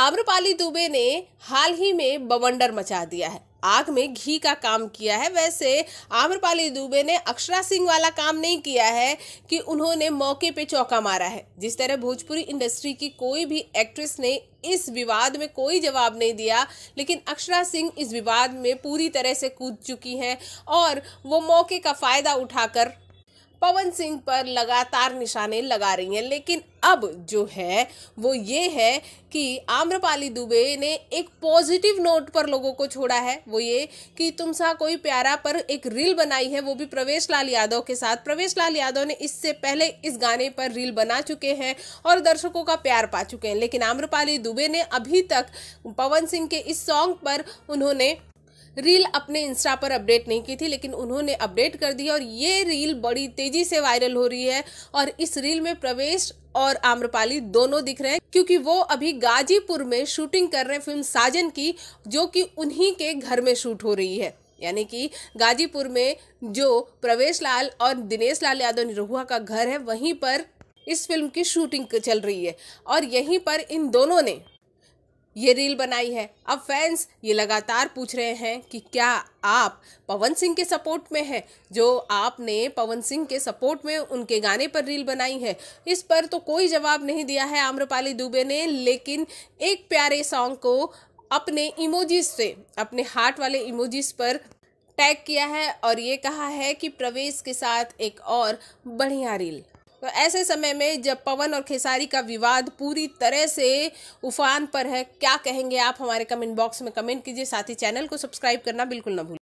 आम्रपाली दुबे ने हाल ही में बवंडर मचा दिया है आग में घी का काम किया है वैसे आम्रपाली दुबे ने अक्षरा सिंह वाला काम नहीं किया है कि उन्होंने मौके पे चौका मारा है जिस तरह भोजपुरी इंडस्ट्री की कोई भी एक्ट्रेस ने इस विवाद में कोई जवाब नहीं दिया लेकिन अक्षरा सिंह इस विवाद में पूरी तरह से कूद चुकी हैं और वो मौके का फ़ायदा उठाकर पवन सिंह पर लगातार निशाने लगा रही हैं लेकिन अब जो है वो ये है कि आम्रपाली दुबे ने एक पॉजिटिव नोट पर लोगों को छोड़ा है वो ये कि तुम सा कोई प्यारा पर एक रील बनाई है वो भी प्रवेश लाल यादव के साथ प्रवेश लाल यादव ने इससे पहले इस गाने पर रील बना चुके हैं और दर्शकों का प्यार पा चुके हैं लेकिन आम्रपाली दुबे ने अभी तक पवन सिंह के इस सॉन्ग पर उन्होंने रील अपने इंस्टा पर अपडेट नहीं की थी लेकिन उन्होंने अपडेट कर दी और ये रील बड़ी तेजी से वायरल हो रही है और इस रील में प्रवेश और आम्रपाली दोनों दिख रहे हैं क्योंकि वो अभी गाजीपुर में शूटिंग कर रहे हैं फिल्म साजन की जो कि उन्हीं के घर में शूट हो रही है यानी कि गाजीपुर में जो प्रवेश लाल और दिनेश लाल यादव निरहुआ का घर है वहीं पर इस फिल्म की शूटिंग चल रही है और यहीं पर इन दोनों ने ये रील बनाई है अब फैंस ये लगातार पूछ रहे हैं कि क्या आप पवन सिंह के सपोर्ट में हैं जो आपने पवन सिंह के सपोर्ट में उनके गाने पर रील बनाई है इस पर तो कोई जवाब नहीं दिया है आम्रपाली दुबे ने लेकिन एक प्यारे सॉन्ग को अपने इमोजीज से अपने हार्ट वाले इमोजीज पर टैग किया है और ये कहा है कि प्रवेश के साथ एक और बढ़िया रील तो ऐसे समय में जब पवन और खेसारी का विवाद पूरी तरह से उफान पर है क्या कहेंगे आप हमारे कमेंट बॉक्स में कमेंट कीजिए साथ ही चैनल को सब्सक्राइब करना बिल्कुल ना भूलें